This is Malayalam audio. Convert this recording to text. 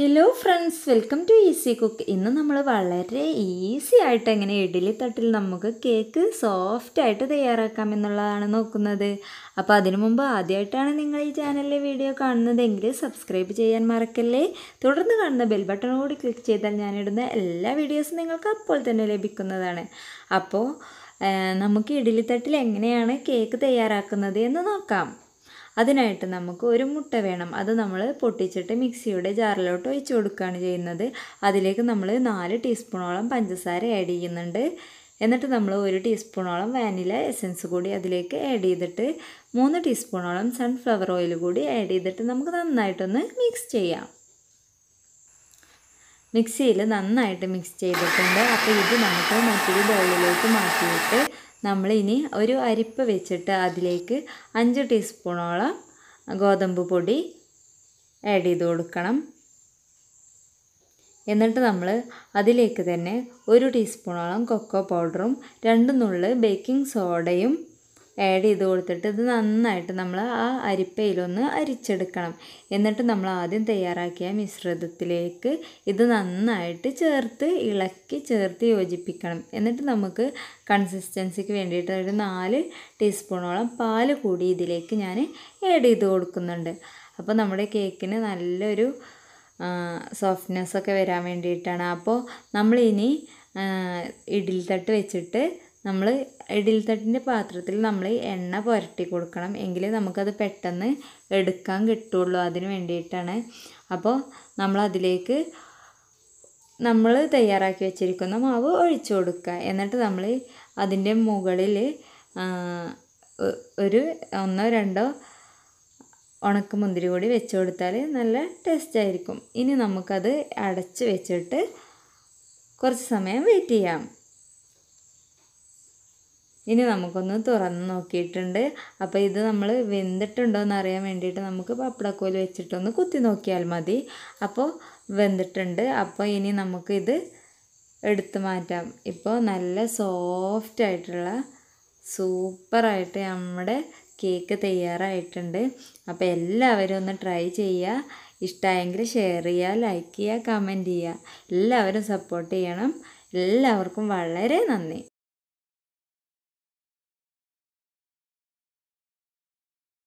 hello friends welcome to easy cook ഇന്ന് നമ്മൾ വളരെ ഈസി ആയിട്ട് എങ്ങനെ ഇഡ്ഡലി തട്ടിൽ നമുക്ക് കേക്ക് സോഫ്റ്റായിട്ട് എന്നുള്ളതാണ് നോക്കുന്നത് അപ്പോൾ അതിനു മുമ്പ് ആദ്യമായിട്ടാണ് നിങ്ങൾ ഈ ചാനലിലെ വീഡിയോ കാണുന്നതെങ്കിൽ സബ്സ്ക്രൈബ് ചെയ്യാൻ മറക്കല്ലേ തുടർന്ന് കാണുന്ന ബെൽ ബട്ടൺ കൂടി ക്ലിക്ക് ചെയ്താൽ ഞാനിടുന്ന എല്ലാ വീഡിയോസും നിങ്ങൾക്ക് അപ്പോൾ തന്നെ ലഭിക്കുന്നതാണ് അപ്പോൾ നമുക്ക് ഇഡ്ഡലി തട്ടിൽ എങ്ങനെയാണ് കേക്ക് തയ്യാറാക്കുന്നത് എന്ന് നോക്കാം അതിനായിട്ട് നമുക്ക് ഒരു മുട്ട വേണം അത് നമ്മൾ പൊട്ടിച്ചിട്ട് മിക്സിയുടെ ജാറിലോട്ട് ഒഴിച്ചു കൊടുക്കുകയാണ് ചെയ്യുന്നത് അതിലേക്ക് നമ്മൾ നാല് ടീസ്പൂണോളം പഞ്ചസാര ആഡ് ചെയ്യുന്നുണ്ട് എന്നിട്ട് നമ്മൾ ഒരു ടീസ്പൂണോളം വാനില എസൻസ് കൂടി അതിലേക്ക് ആഡ് ചെയ്തിട്ട് മൂന്ന് ടീസ്പൂണോളം സൺഫ്ലവർ ഓയിൽ കൂടി ആഡ് ചെയ്തിട്ട് നമുക്ക് നന്നായിട്ടൊന്ന് മിക്സ് ചെയ്യാം മിക്സിയിൽ നന്നായിട്ട് മിക്സ് ചെയ്തിട്ടുണ്ട് അപ്പോൾ ഇത് നമുക്ക് മറ്റൊരു ബൗളിലേക്ക് മാറ്റിയിട്ട് നമ്മളിനി ഒരു അരിപ്പ വെച്ചിട്ട് അതിലേക്ക് അഞ്ച് ടീസ്പൂണോളം ഗോതമ്പ് പൊടി ആഡ് ചെയ്ത് കൊടുക്കണം എന്നിട്ട് നമ്മൾ അതിലേക്ക് തന്നെ ഒരു ടീസ്പൂണോളം കൊക്കോ പൗഡറും രണ്ട് നുള്ള് ബേക്കിംഗ് സോഡയും ആഡ് ചെയ്ത് കൊടുത്തിട്ട് ഇത് നന്നായിട്ട് നമ്മൾ ആ അരിപ്പയിലൊന്ന് അരിച്ചെടുക്കണം എന്നിട്ട് നമ്മൾ ആദ്യം തയ്യാറാക്കിയ മിശ്രിതത്തിലേക്ക് ഇത് നന്നായിട്ട് ചേർത്ത് ഇളക്കി ചേർത്ത് യോജിപ്പിക്കണം എന്നിട്ട് നമുക്ക് കൺസിസ്റ്റൻസിക്ക് വേണ്ടിയിട്ട് ഒരു നാല് ടീസ്പൂണോളം പാൽ കൂടി ഇതിലേക്ക് ഞാൻ ആഡ് ചെയ്ത് കൊടുക്കുന്നുണ്ട് അപ്പോൾ നമ്മുടെ കേക്കിന് നല്ലൊരു സോഫ്റ്റ്നെസ്സൊക്കെ വരാൻ വേണ്ടിയിട്ടാണ് അപ്പോൾ നമ്മളിനി ഇഡ്ഡലി തട്ട് വെച്ചിട്ട് നമ്മൾ ഇഡ്ഡലി തട്ടിൻ്റെ പാത്രത്തിൽ നമ്മൾ എണ്ണ പുരട്ടി കൊടുക്കണം എങ്കിലേ നമുക്കത് പെട്ടെന്ന് എടുക്കാൻ കിട്ടുള്ളൂ അതിന് വേണ്ടിയിട്ടാണ് അപ്പോൾ നമ്മൾ അതിലേക്ക് നമ്മൾ തയ്യാറാക്കി വെച്ചിരിക്കുന്ന മാവ് ഒഴിച്ചു കൊടുക്കുക എന്നിട്ട് നമ്മൾ അതിൻ്റെ മുകളിൽ ഒരു ഒന്നോ രണ്ടോ ഉണക്ക മുന്തിരി കൂടി വെച്ച് കൊടുത്താൽ നല്ല ടേസ്റ്റ് ആയിരിക്കും ഇനി നമുക്കത് അടച്ച് വെച്ചിട്ട് കുറച്ച് സമയം വെയിറ്റ് ചെയ്യാം ഇനി നമുക്കൊന്ന് തുറന്ന് നോക്കിയിട്ടുണ്ട് അപ്പോൾ ഇത് നമ്മൾ വെന്തിട്ടുണ്ടോ എന്ന് അറിയാൻ വേണ്ടിയിട്ട് നമുക്ക് പപ്പടക്കോൽ വെച്ചിട്ടൊന്ന് കുത്തി നോക്കിയാൽ മതി അപ്പോൾ വെന്തിട്ടുണ്ട് അപ്പോൾ ഇനി നമുക്കിത് എടുത്തു മാറ്റാം ഇപ്പോൾ നല്ല സോഫ്റ്റ് ആയിട്ടുള്ള സൂപ്പറായിട്ട് നമ്മുടെ കേക്ക് തയ്യാറായിട്ടുണ്ട് അപ്പോൾ എല്ലാവരും ഒന്ന് ട്രൈ ചെയ്യുക ഇഷ്ടമായെങ്കിൽ ഷെയർ ചെയ്യുക ലൈക്ക് ചെയ്യുക കമൻറ്റ് ചെയ്യുക എല്ലാവരും സപ്പോർട്ട് ചെയ്യണം എല്ലാവർക്കും വളരെ നന്ദി